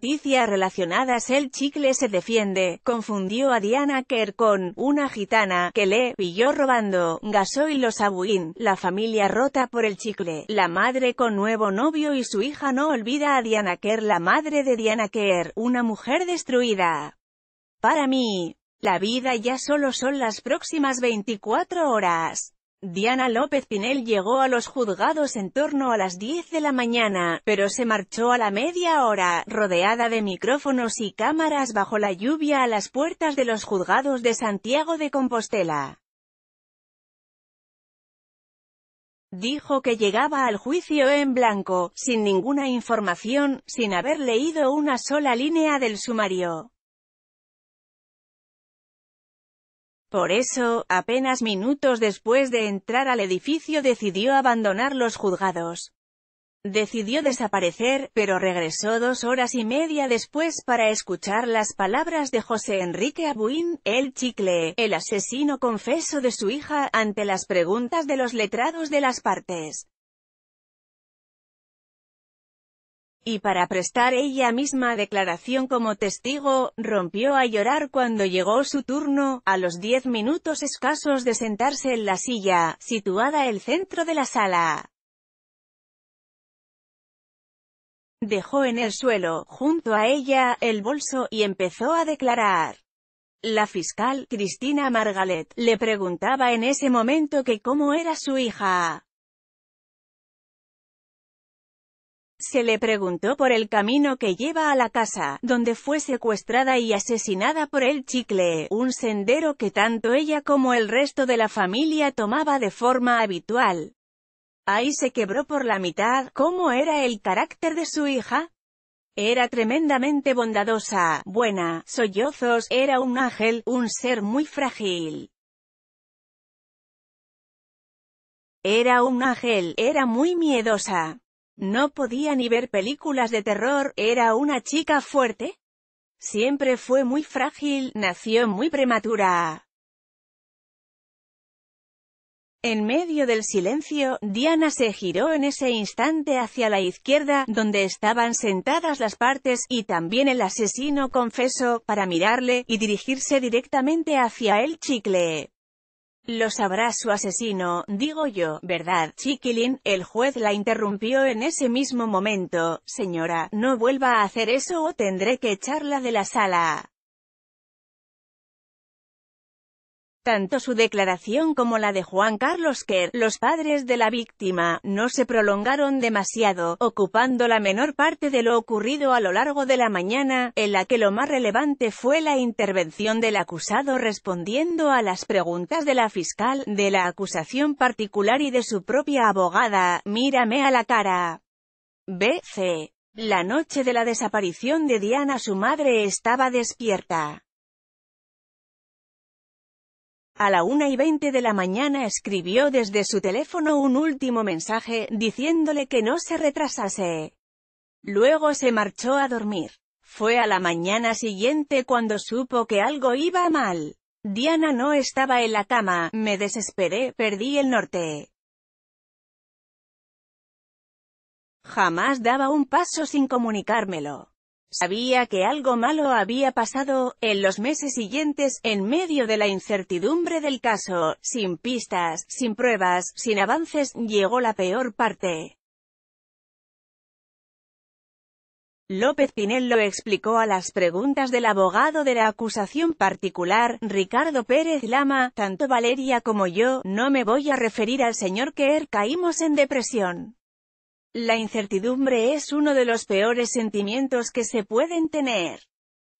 noticias relacionadas el chicle se defiende, confundió a Diana Kerr con una gitana que le pilló robando, los abuin, la familia rota por el chicle, la madre con nuevo novio y su hija no olvida a Diana Kerr la madre de Diana Kerr, una mujer destruida. Para mí, la vida ya solo son las próximas 24 horas. Diana López Pinel llegó a los juzgados en torno a las 10 de la mañana, pero se marchó a la media hora, rodeada de micrófonos y cámaras bajo la lluvia a las puertas de los juzgados de Santiago de Compostela. Dijo que llegaba al juicio en blanco, sin ninguna información, sin haber leído una sola línea del sumario. Por eso, apenas minutos después de entrar al edificio decidió abandonar los juzgados. Decidió desaparecer, pero regresó dos horas y media después para escuchar las palabras de José Enrique Abuín, el chicle, el asesino confeso de su hija, ante las preguntas de los letrados de las partes. y para prestar ella misma declaración como testigo, rompió a llorar cuando llegó su turno, a los diez minutos escasos de sentarse en la silla, situada el centro de la sala. Dejó en el suelo, junto a ella, el bolso, y empezó a declarar. La fiscal, Cristina Margalet, le preguntaba en ese momento que cómo era su hija. Se le preguntó por el camino que lleva a la casa, donde fue secuestrada y asesinada por el chicle, un sendero que tanto ella como el resto de la familia tomaba de forma habitual. Ahí se quebró por la mitad, ¿cómo era el carácter de su hija? Era tremendamente bondadosa, buena, sollozos, era un ángel, un ser muy frágil. Era un ángel, era muy miedosa. No podía ni ver películas de terror, era una chica fuerte. Siempre fue muy frágil, nació muy prematura. En medio del silencio, Diana se giró en ese instante hacia la izquierda, donde estaban sentadas las partes, y también el asesino confesó, para mirarle, y dirigirse directamente hacia el chicle. Lo sabrá su asesino, digo yo, ¿verdad? Chiquilín, el juez la interrumpió en ese mismo momento, señora, no vuelva a hacer eso o tendré que echarla de la sala. Tanto su declaración como la de Juan Carlos Kerr, los padres de la víctima, no se prolongaron demasiado, ocupando la menor parte de lo ocurrido a lo largo de la mañana, en la que lo más relevante fue la intervención del acusado respondiendo a las preguntas de la fiscal, de la acusación particular y de su propia abogada, mírame a la cara. B.C. La noche de la desaparición de Diana su madre estaba despierta. A la una y veinte de la mañana escribió desde su teléfono un último mensaje, diciéndole que no se retrasase. Luego se marchó a dormir. Fue a la mañana siguiente cuando supo que algo iba mal. Diana no estaba en la cama, me desesperé, perdí el norte. Jamás daba un paso sin comunicármelo. Sabía que algo malo había pasado, en los meses siguientes, en medio de la incertidumbre del caso, sin pistas, sin pruebas, sin avances, llegó la peor parte. López Pinel lo explicó a las preguntas del abogado de la acusación particular, Ricardo Pérez Lama, tanto Valeria como yo, no me voy a referir al señor Kerr, caímos en depresión. La incertidumbre es uno de los peores sentimientos que se pueden tener.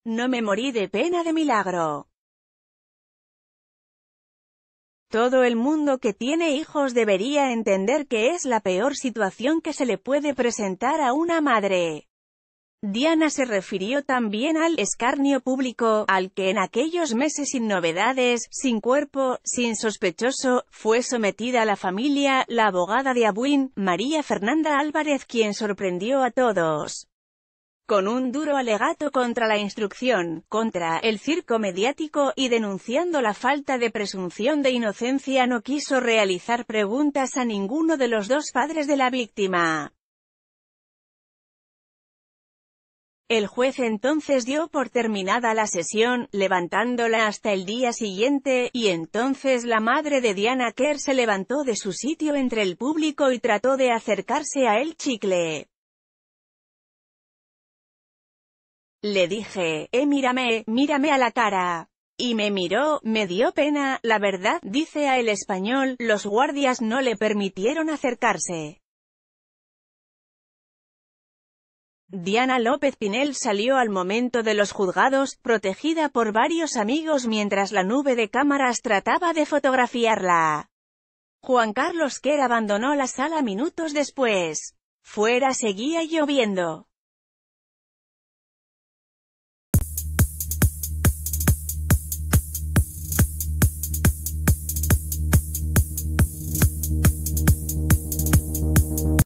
No me morí de pena de milagro. Todo el mundo que tiene hijos debería entender que es la peor situación que se le puede presentar a una madre. Diana se refirió también al escarnio público, al que en aquellos meses sin novedades, sin cuerpo, sin sospechoso, fue sometida la familia, la abogada de Abuin, María Fernanda Álvarez quien sorprendió a todos con un duro alegato contra la instrucción, contra el circo mediático, y denunciando la falta de presunción de inocencia no quiso realizar preguntas a ninguno de los dos padres de la víctima. El juez entonces dio por terminada la sesión, levantándola hasta el día siguiente, y entonces la madre de Diana Kerr se levantó de su sitio entre el público y trató de acercarse a el chicle. Le dije, eh mírame, mírame a la cara. Y me miró, me dio pena, la verdad, dice a el español, los guardias no le permitieron acercarse. Diana López Pinel salió al momento de los juzgados, protegida por varios amigos mientras la nube de cámaras trataba de fotografiarla. Juan Carlos Kerr abandonó la sala minutos después. Fuera seguía lloviendo.